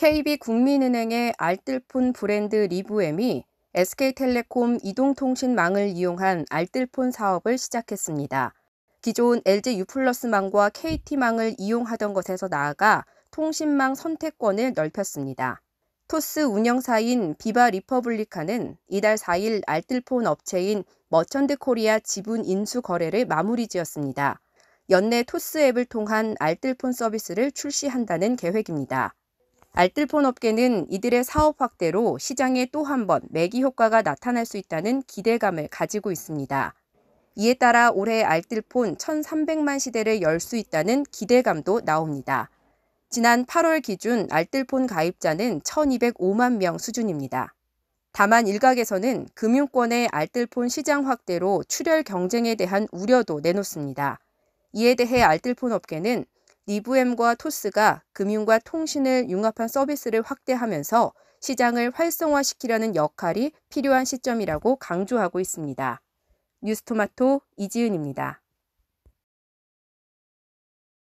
KB 국민은행의 알뜰폰 브랜드 리브엠이 SK텔레콤 이동통신망을 이용한 알뜰폰 사업을 시작했습니다. 기존 LG U+망과 KT망을 이용하던 것에서 나아가 통신망 선택권을 넓혔습니다. 토스 운영사인 비바 리퍼블리카는 이달 4일 알뜰폰 업체인 머천드 코리아 지분 인수 거래를 마무리 지었습니다. 연내 토스 앱을 통한 알뜰폰 서비스를 출시한다는 계획입니다. 알뜰폰 업계는 이들의 사업 확대로 시장에 또 한 번 매기 효과가 나타날 수 있다는 기대감을 가지고 있습니다. 이에 따라 올해 알뜰폰 1,300만 시대를 열 수 있다는 기대감도 나옵니다. 지난 8월 기준 알뜰폰 가입자는 1,205만 명 수준입니다. 다만 일각에서는 금융권의 알뜰폰 시장 확대로 출혈 경쟁에 대한 우려도 내놓습니다. 이에 대해 알뜰폰 업계는 리브엠과 토스가 금융과 통신을 융합한 서비스를 확대하면서 시장을 활성화시키려는 역할이 필요한 시점이라고 강조하고 있습니다. 뉴스토마토 이지은입니다.